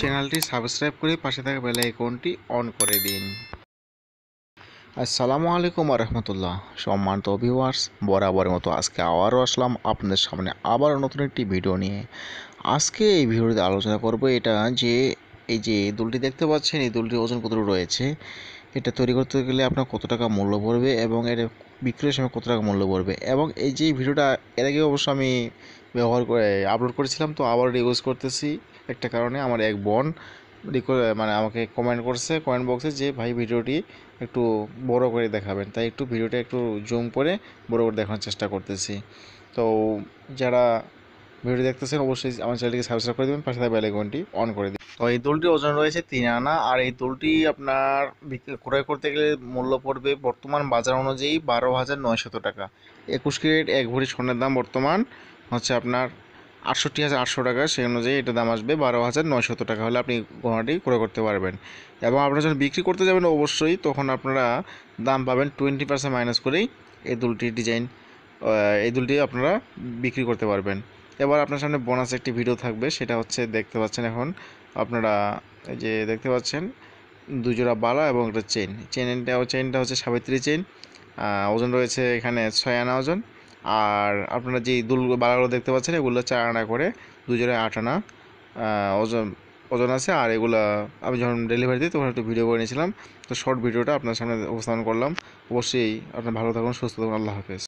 চ্যানেলটি সাবস্ক্রাইব করে পাশে থাকা বেল আইকনটি অন করে দিন আসসালামু আলাইকুম রহমতুল্লাহ সম্মানিত ভিউয়ার্স বরাবরের মতো আজকে আবারও আসলাম আপনাদের সামনে আবার নতুন একটি ভিডিও নিয়ে আজকে এই ভিডিওতে আলোচনা করব এটা যে এই যে দুলটি দেখতে পাচ্ছেন এই দুলটির ওজন কতটুকু রয়েছে এটা তৈরি করতে গেলে আপনার কত টাকা মূল্য পড়বে এবং এটা বিক্রয়ের সময় কত টাকা মূল্য পড়বে এবং এই যে ভিডিওটা এর আগে অবশ্য আমি ব্যবহার করে আপলোড করেছিলাম তো আবার রিউজ করতেছি একটা কারণে আমার এক বোন মানে আমাকে কমেন্ট করছে কমেন্ট বক্সে যে ভাই ভিডিওটি একটু বড় করে দেখাবেন তাই একটু ভিডিওটা একটু জুম করে বড় করে দেখানোর চেষ্টা করতেছি তো যারা ভিডিও দেখতেছেন অবশ্যই আমার চ্যানেলটিকে সাবস্ক্রাইব করে দেবেন পাশে থাকা বেলাইকনটি অন করে দিন তো এই দুলটির ওজন রয়েছে তিন আনা আর এই দোলটি আপনার ক্রয় করতে গেলে মূল্য পড়বে বর্তমান বাজার অনুযায়ী বারো হাজার নয়শত টাকা একুশ ক্যারেট এক ভরি স্বর্ণের দাম বর্তমান হচ্ছে আপনার আটষট্টি হাজার আটশো টাকা সেই অনুযায়ী এটা দাম আসবে বারো হাজার নয়শত টাকা হলে আপনি গহনাটি ক্রয় করতে পারবেন এবং আপনারা যখন বিক্রি করতে যাবেন অবশ্যই তখন আপনারা দাম পাবেন টোয়েন্টি পার্সেন্ট মাইনাস করেই এই দুলটির ডিজাইন এই দুলটি আপনারা বিক্রি করতে পারবেন এবার আপনার সামনে বোনাস একটি ভিডিও থাকবে সেটা হচ্ছে দেখতে পাচ্ছেন এখন আপনারা এই যে দেখতে পাচ্ছেন দুজোড়া বালা এবং একটা চেন চেনটা চেনটা হচ্ছে সাবিত্রী চেন ওজন রয়েছে এখানে ছয় আনা ওজন আর আপনারা যে দুল বালাগুলো দেখতে পাচ্ছেন এগুলো চার আনা করে দুজনে আট আনা ওজন ওজন আছে আর এগুলো আমি যখন ডেলিভারি দিই তখন একটু ভিডিও করে নিয়েছিলাম তো শর্ট ভিডিওটা আপনার সামনে উপস্থাপন করলাম অবশ্যই আপনার ভালো থাকুন সুস্থ থাকুন আল্লাহ হাফেজ